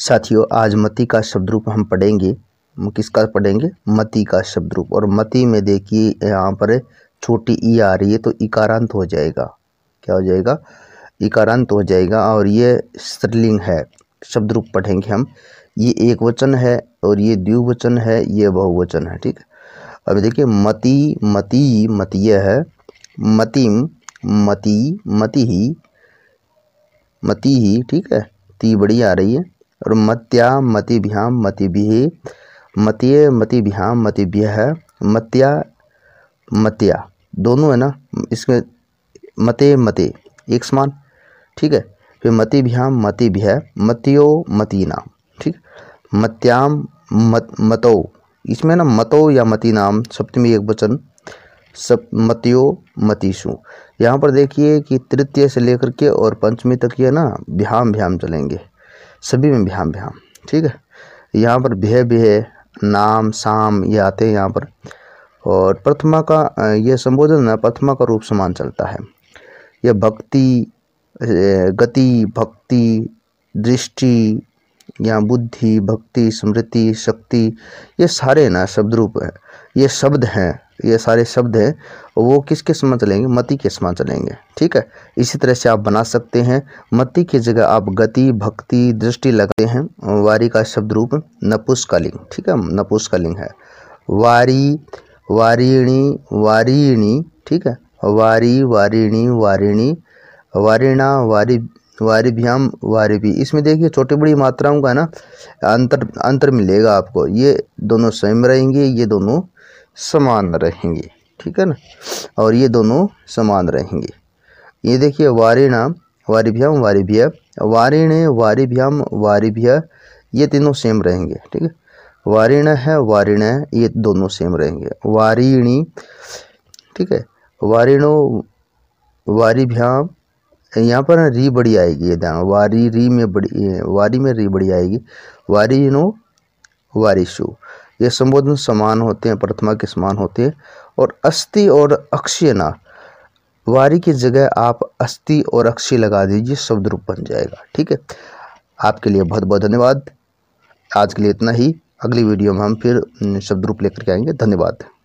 साथियों आज मति का शब्द रूप हम पढ़ेंगे किसका पढ़ेंगे मति का शब्द रूप और मति में देखिए यहाँ पर छोटी ई आ रही है तो इकारांत हो जाएगा क्या हो जाएगा इकारांत हो जाएगा और ये स्त्रीलिंग है शब्द रूप पढ़ेंगे हम ये एक वचन है और ये द्विवचन है ये बहुवचन है ठीक अब देखिए मति मति मतीय है मतिम मती मति ही मती ही ठीक है ती बड़ी आ रही है और मत्या मतिभ्याम मतिभि मतीय मतिभ्याम मतिभ्य है मत्या मत्या दोनों है ना इसमें मते मते एक समान ठीक है फिर मतिभ्याम मतिभ्य मतियो मतीना ठीक मत्याम मत मतो इसमें ना मतो या मती नाम सप्तमी एक वचन सप मतियो मतीशु यहाँ पर देखिए कि तृतीय से लेकर के और पंचमी तक ये ना भ्याम भ्याम चलेंगे सभी में भ्याम भ्याम ठीक है यहाँ पर भय भय नाम साम ये आते हैं यहाँ पर और प्रथमा का यह संबोधन है प्रथमा का रूप समान चलता है यह भक्ति गति भक्ति दृष्टि या बुद्धि भक्ति स्मृति शक्ति ये सारे ना शब्द रूप हैं ये शब्द हैं ये सारे शब्द हैं वो किसके समान चलेंगे मति के समान चलेंगे ठीक है इसी तरह से आप बना सकते हैं मति की जगह आप गति भक्ति दृष्टि लगाते हैं वारी का शब्द रूप लिंग ठीक है लिंग है वारी वारिणी वारिणी ठीक है वारी वारिणी वारिणी वारिणा वारी वारिभ्याम भी इसमें देखिए छोटी बड़ी मात्राओं का ना अंतर अंतर मिलेगा आपको ये दोनों स्वयं रहेंगे ये दोनों समान रहेंगे ठीक है ना और ये दोनों समान रहेंगे ये देखिए वारिणाम वारिभ्याम वारिभ्य वारिण वारिभ्याम वारिभ्य ये तीनों सेम रहेंगे ठीक है वारिण है वारिण है ये दोनों सेम रहेंगे वारिणी ठीक है वारिणो वारिभ्याम यहाँ पर री बड़ी आएगी ये ध्यान वारी री में बड़ी वारी में री बड़ी आएगी वारिणो वारिशु ये संबोधन समान होते हैं प्रथमा के समान होते हैं और अस्थि और अक्षय ना वारी की जगह आप अस्थि और अक्षय लगा दीजिए शब्द रूप बन जाएगा ठीक है आपके लिए बहुत बहुत धन्यवाद आज के लिए इतना ही अगली वीडियो में हम फिर शब्द रूप लेकर के आएंगे धन्यवाद